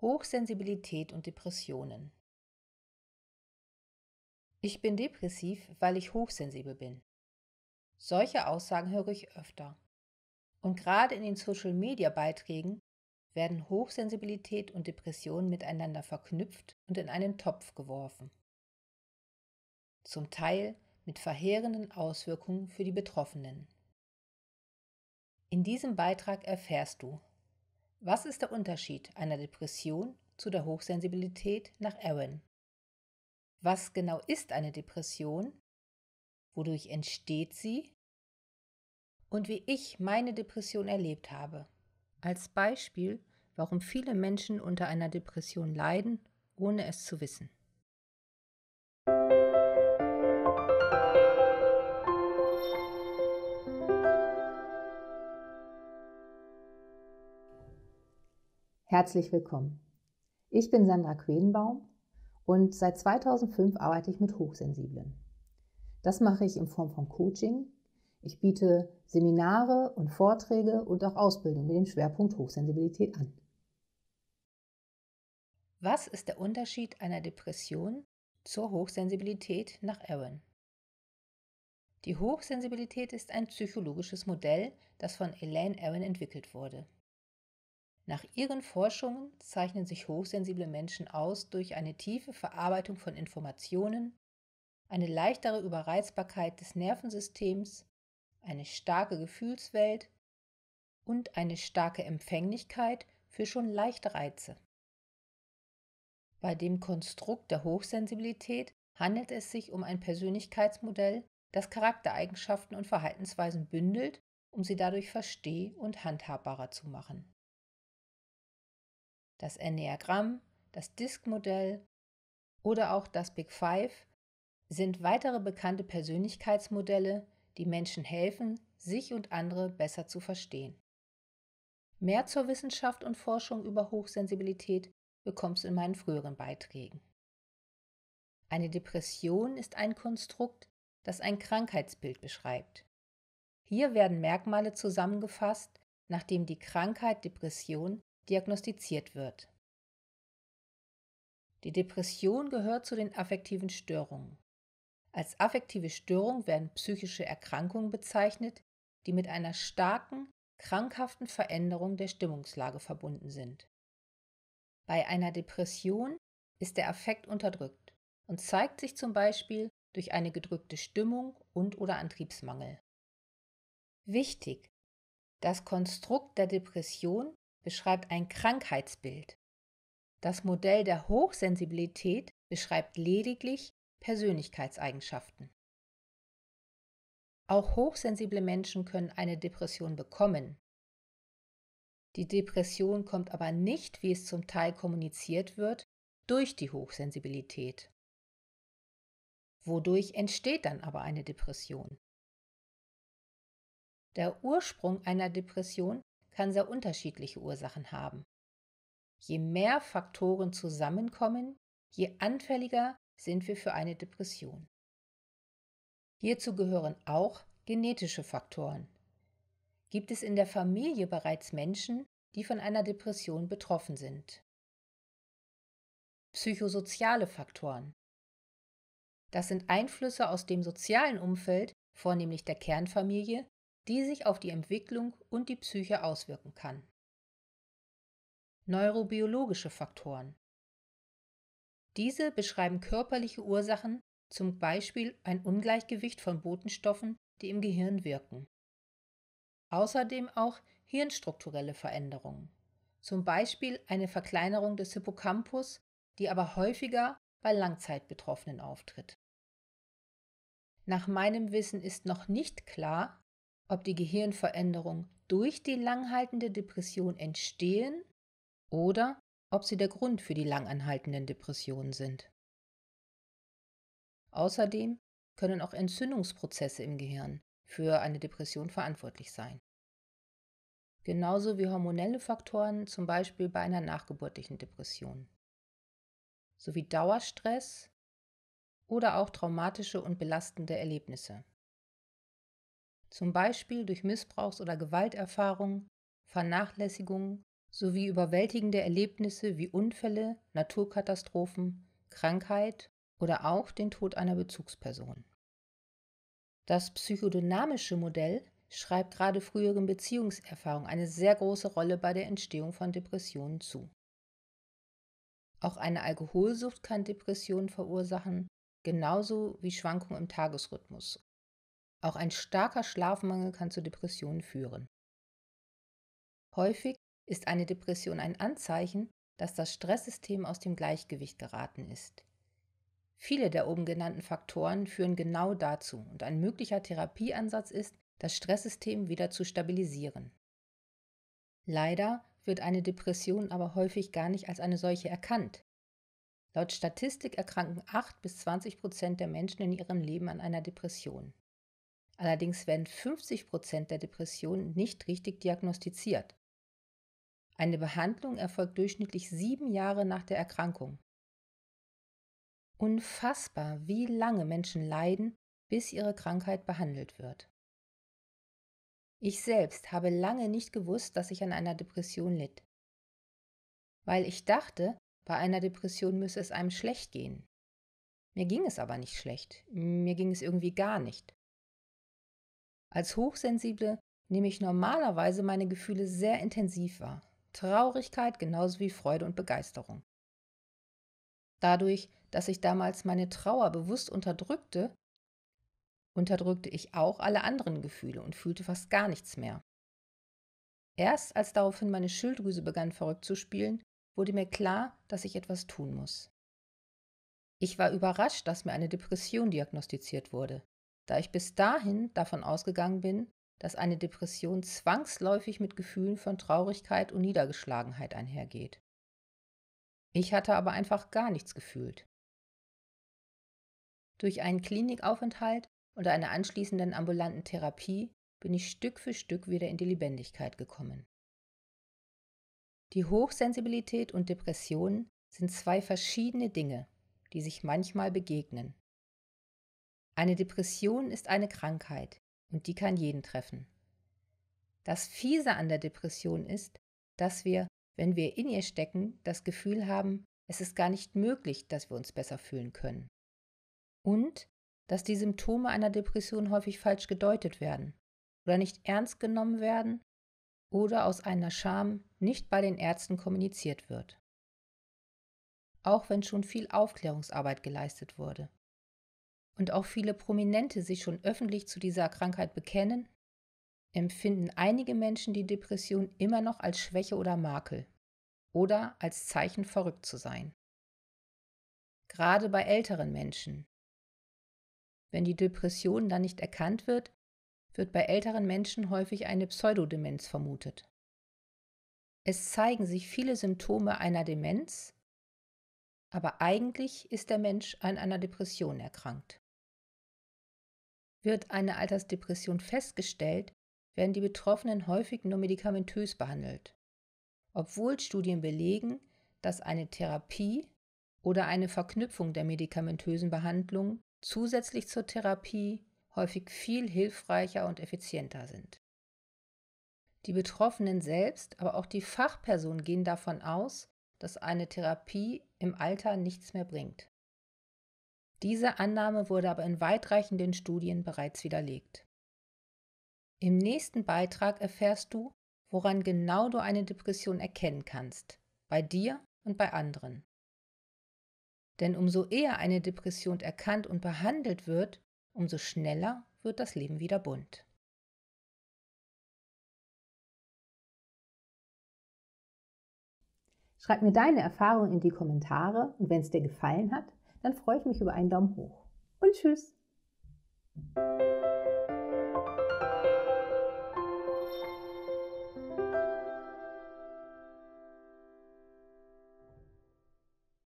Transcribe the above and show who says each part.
Speaker 1: Hochsensibilität und Depressionen. Ich bin depressiv, weil ich hochsensibel bin. Solche Aussagen höre ich öfter. Und gerade in den Social-Media-Beiträgen werden Hochsensibilität und Depression miteinander verknüpft und in einen Topf geworfen. Zum Teil mit verheerenden Auswirkungen für die Betroffenen. In diesem Beitrag erfährst du, was ist der Unterschied einer Depression zu der Hochsensibilität nach Aaron? Was genau ist eine Depression? Wodurch entsteht sie? Und wie ich meine Depression erlebt habe. Als Beispiel, warum viele Menschen unter einer Depression leiden, ohne es zu wissen. Herzlich willkommen. Ich bin Sandra Quedenbaum und seit 2005 arbeite ich mit Hochsensiblen. Das mache ich in Form von Coaching. Ich biete Seminare und Vorträge und auch Ausbildung mit dem Schwerpunkt Hochsensibilität an. Was ist der Unterschied einer Depression zur Hochsensibilität nach Aaron? Die Hochsensibilität ist ein psychologisches Modell, das von Elaine Aaron entwickelt wurde. Nach ihren Forschungen zeichnen sich hochsensible Menschen aus durch eine tiefe Verarbeitung von Informationen, eine leichtere Überreizbarkeit des Nervensystems, eine starke Gefühlswelt und eine starke Empfänglichkeit für schon leichte Reize. Bei dem Konstrukt der Hochsensibilität handelt es sich um ein Persönlichkeitsmodell, das Charaktereigenschaften und Verhaltensweisen bündelt, um sie dadurch versteh- und handhabbarer zu machen das Enneagramm, das Disk-Modell oder auch das Big Five sind weitere bekannte Persönlichkeitsmodelle, die Menschen helfen, sich und andere besser zu verstehen. Mehr zur Wissenschaft und Forschung über Hochsensibilität bekommst du in meinen früheren Beiträgen. Eine Depression ist ein Konstrukt, das ein Krankheitsbild beschreibt. Hier werden Merkmale zusammengefasst, nachdem die Krankheit Depression diagnostiziert wird. Die Depression gehört zu den affektiven Störungen. Als affektive Störung werden psychische Erkrankungen bezeichnet, die mit einer starken, krankhaften Veränderung der Stimmungslage verbunden sind. Bei einer Depression ist der Affekt unterdrückt und zeigt sich zum Beispiel durch eine gedrückte Stimmung und/oder Antriebsmangel. Wichtig! Das Konstrukt der Depression beschreibt ein Krankheitsbild. Das Modell der Hochsensibilität beschreibt lediglich Persönlichkeitseigenschaften. Auch hochsensible Menschen können eine Depression bekommen. Die Depression kommt aber nicht, wie es zum Teil kommuniziert wird, durch die Hochsensibilität. Wodurch entsteht dann aber eine Depression? Der Ursprung einer Depression kann sehr unterschiedliche Ursachen haben. Je mehr Faktoren zusammenkommen, je anfälliger sind wir für eine Depression. Hierzu gehören auch genetische Faktoren. Gibt es in der Familie bereits Menschen, die von einer Depression betroffen sind? Psychosoziale Faktoren. Das sind Einflüsse aus dem sozialen Umfeld, vornehmlich der Kernfamilie, die sich auf die Entwicklung und die Psyche auswirken kann. Neurobiologische Faktoren. Diese beschreiben körperliche Ursachen, zum Beispiel ein Ungleichgewicht von Botenstoffen, die im Gehirn wirken. Außerdem auch hirnstrukturelle Veränderungen, zum Beispiel eine Verkleinerung des Hippocampus, die aber häufiger bei Langzeitbetroffenen auftritt. Nach meinem Wissen ist noch nicht klar, ob die Gehirnveränderungen durch die langhaltende Depression entstehen oder ob sie der Grund für die langanhaltenden Depressionen sind. Außerdem können auch Entzündungsprozesse im Gehirn für eine Depression verantwortlich sein. Genauso wie hormonelle Faktoren, zum Beispiel bei einer nachgeburtlichen Depression. Sowie Dauerstress oder auch traumatische und belastende Erlebnisse zum Beispiel durch Missbrauchs- oder Gewalterfahrungen, Vernachlässigungen sowie überwältigende Erlebnisse wie Unfälle, Naturkatastrophen, Krankheit oder auch den Tod einer Bezugsperson. Das psychodynamische Modell schreibt gerade früheren Beziehungserfahrungen eine sehr große Rolle bei der Entstehung von Depressionen zu. Auch eine Alkoholsucht kann Depressionen verursachen, genauso wie Schwankungen im Tagesrhythmus auch ein starker Schlafmangel kann zu Depressionen führen. Häufig ist eine Depression ein Anzeichen, dass das Stresssystem aus dem Gleichgewicht geraten ist. Viele der oben genannten Faktoren führen genau dazu und ein möglicher Therapieansatz ist, das Stresssystem wieder zu stabilisieren. Leider wird eine Depression aber häufig gar nicht als eine solche erkannt. Laut Statistik erkranken 8 bis 20 Prozent der Menschen in ihrem Leben an einer Depression. Allerdings werden 50 Prozent der Depressionen nicht richtig diagnostiziert. Eine Behandlung erfolgt durchschnittlich sieben Jahre nach der Erkrankung. Unfassbar, wie lange Menschen leiden, bis ihre Krankheit behandelt wird. Ich selbst habe lange nicht gewusst, dass ich an einer Depression litt, weil ich dachte, bei einer Depression müsse es einem schlecht gehen. Mir ging es aber nicht schlecht, mir ging es irgendwie gar nicht. Als Hochsensible nehme ich normalerweise meine Gefühle sehr intensiv wahr. Traurigkeit genauso wie Freude und Begeisterung. Dadurch, dass ich damals meine Trauer bewusst unterdrückte, unterdrückte ich auch alle anderen Gefühle und fühlte fast gar nichts mehr. Erst als daraufhin meine Schilddrüse begann verrückt zu spielen, wurde mir klar, dass ich etwas tun muss. Ich war überrascht, dass mir eine Depression diagnostiziert wurde da ich bis dahin davon ausgegangen bin, dass eine Depression zwangsläufig mit Gefühlen von Traurigkeit und Niedergeschlagenheit einhergeht. Ich hatte aber einfach gar nichts gefühlt. Durch einen Klinikaufenthalt und eine anschließenden ambulanten Therapie bin ich Stück für Stück wieder in die Lebendigkeit gekommen. Die Hochsensibilität und Depressionen sind zwei verschiedene Dinge, die sich manchmal begegnen. Eine Depression ist eine Krankheit und die kann jeden treffen. Das Fiese an der Depression ist, dass wir, wenn wir in ihr stecken, das Gefühl haben, es ist gar nicht möglich, dass wir uns besser fühlen können. Und dass die Symptome einer Depression häufig falsch gedeutet werden oder nicht ernst genommen werden oder aus einer Scham nicht bei den Ärzten kommuniziert wird. Auch wenn schon viel Aufklärungsarbeit geleistet wurde und auch viele Prominente sich schon öffentlich zu dieser Krankheit bekennen, empfinden einige Menschen die Depression immer noch als Schwäche oder Makel oder als Zeichen verrückt zu sein. Gerade bei älteren Menschen. Wenn die Depression dann nicht erkannt wird, wird bei älteren Menschen häufig eine Pseudodemenz vermutet. Es zeigen sich viele Symptome einer Demenz, aber eigentlich ist der Mensch an einer Depression erkrankt. Wird eine Altersdepression festgestellt, werden die Betroffenen häufig nur medikamentös behandelt, obwohl Studien belegen, dass eine Therapie oder eine Verknüpfung der medikamentösen Behandlung zusätzlich zur Therapie häufig viel hilfreicher und effizienter sind. Die Betroffenen selbst, aber auch die Fachpersonen gehen davon aus, dass eine Therapie im Alter nichts mehr bringt. Diese Annahme wurde aber in weitreichenden Studien bereits widerlegt. Im nächsten Beitrag erfährst du, woran genau du eine Depression erkennen kannst, bei dir und bei anderen. Denn umso eher eine Depression erkannt und behandelt wird, umso schneller wird das Leben wieder bunt. Schreib mir deine Erfahrung in die Kommentare und wenn es dir gefallen hat, dann freue ich mich über einen Daumen hoch. Und tschüss!